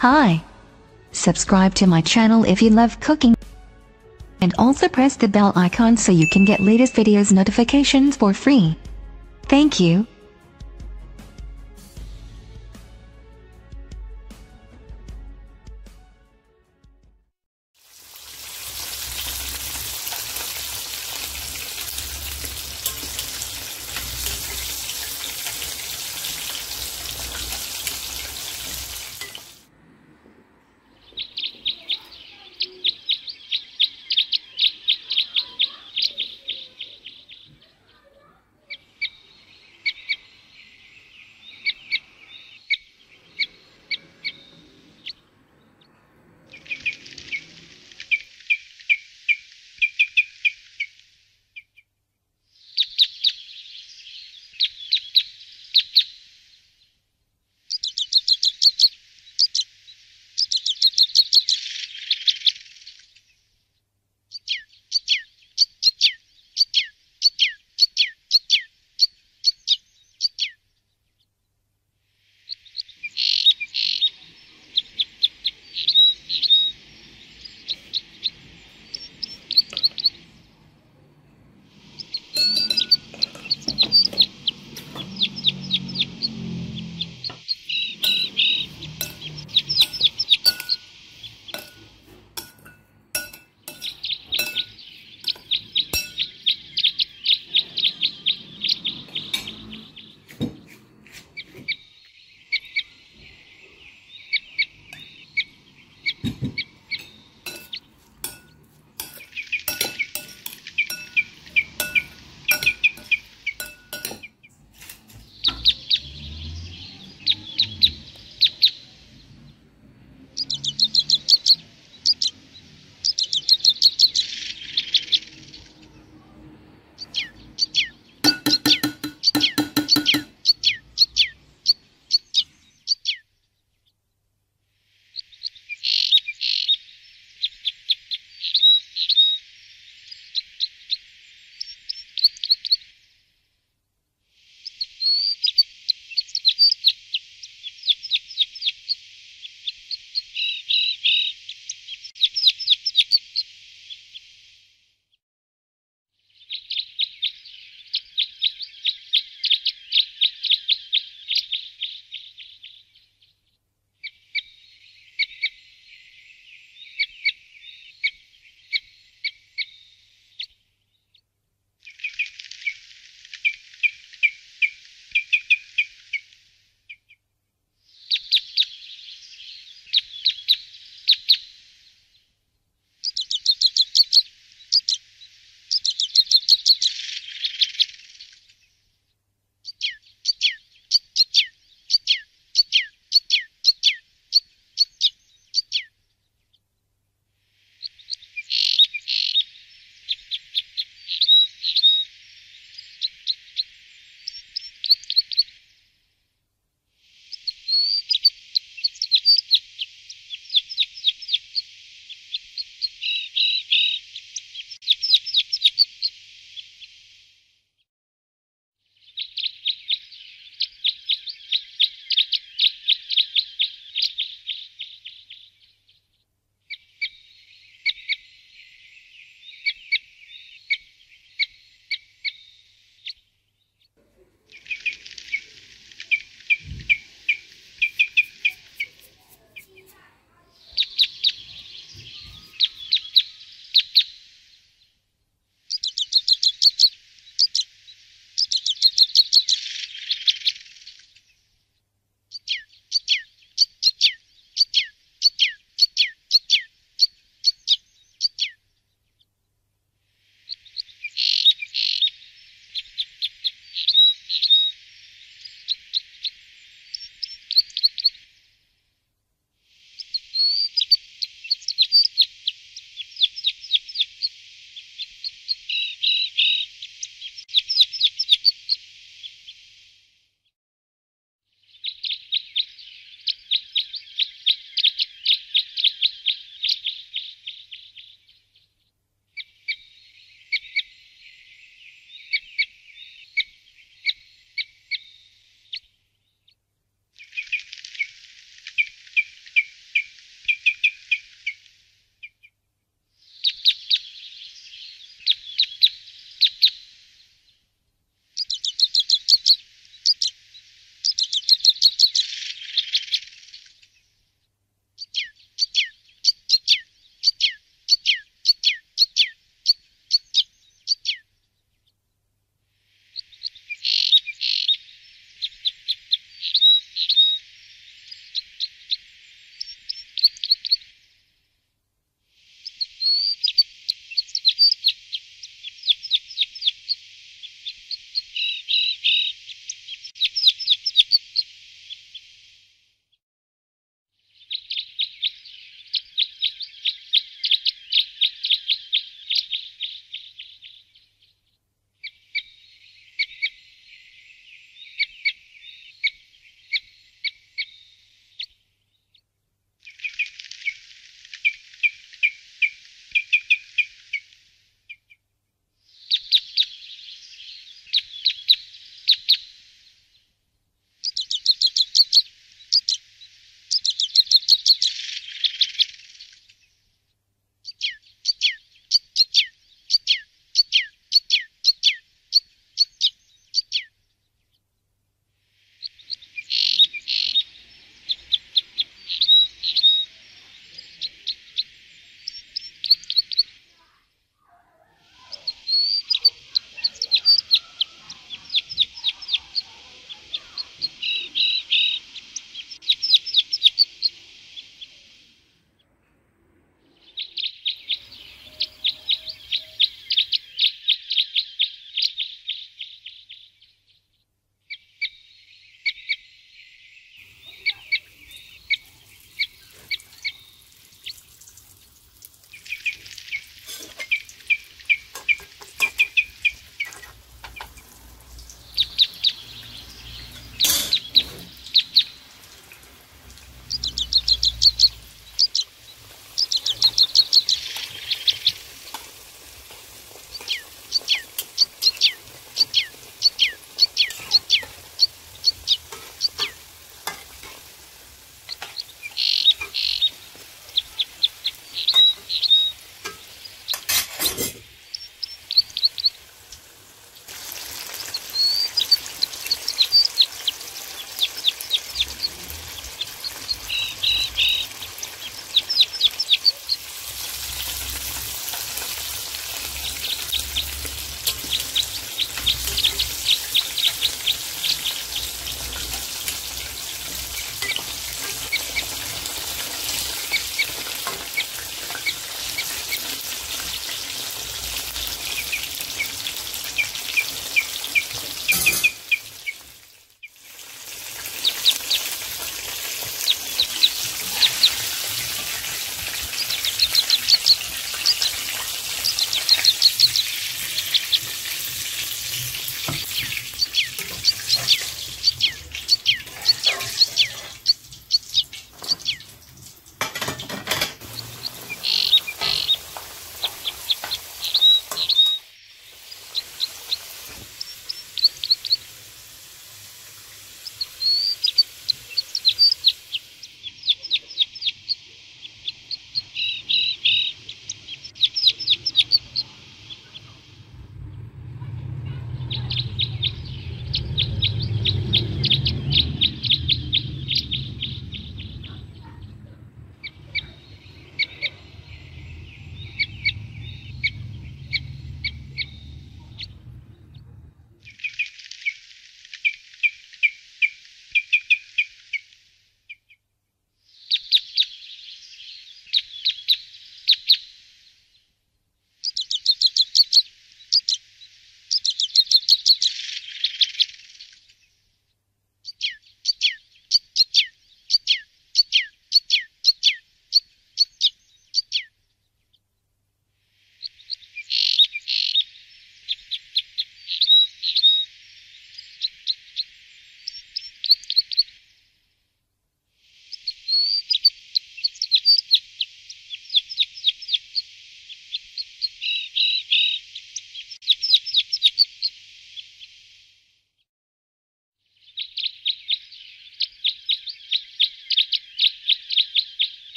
Hi! Subscribe to my channel if you love cooking and also press the bell icon so you can get latest videos notifications for free. Thank you.